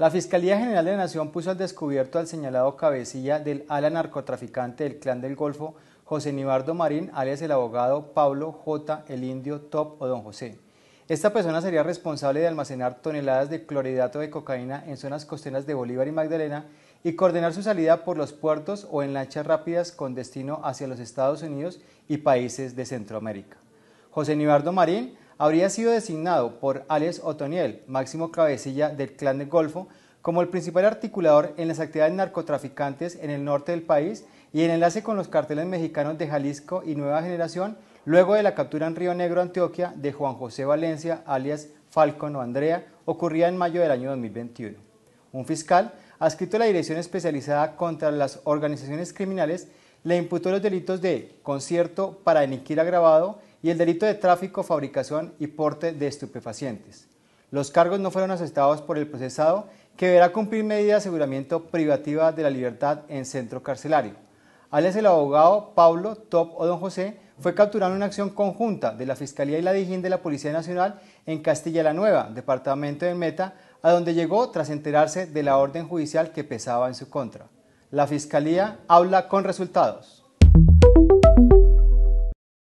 La Fiscalía General de la Nación puso al descubierto al señalado cabecilla del ala narcotraficante del Clan del Golfo, José Nibardo Marín, alias el abogado Pablo J. El Indio Top o Don José. Esta persona sería responsable de almacenar toneladas de clorhidrato de cocaína en zonas costeras de Bolívar y Magdalena y coordinar su salida por los puertos o en lanchas rápidas con destino hacia los Estados Unidos y países de Centroamérica. José Nibardo Marín habría sido designado por alias Otoniel, máximo cabecilla del Clan del Golfo, como el principal articulador en las actividades narcotraficantes en el norte del país y en enlace con los carteles mexicanos de Jalisco y Nueva Generación, luego de la captura en Río Negro, Antioquia, de Juan José Valencia, alias Falcon o Andrea, ocurrida en mayo del año 2021. Un fiscal, adscrito a la Dirección Especializada contra las Organizaciones Criminales, le imputó los delitos de concierto para aniquilar agravado, y el delito de tráfico, fabricación y porte de estupefacientes. Los cargos no fueron aceptados por el procesado, que deberá cumplir medidas de aseguramiento privativa de la libertad en centro carcelario. Alias el abogado Pablo Top o Don José fue capturado en una acción conjunta de la Fiscalía y la Dijín de la Policía Nacional en Castilla la Nueva, departamento de Meta, a donde llegó tras enterarse de la orden judicial que pesaba en su contra. La Fiscalía habla con resultados.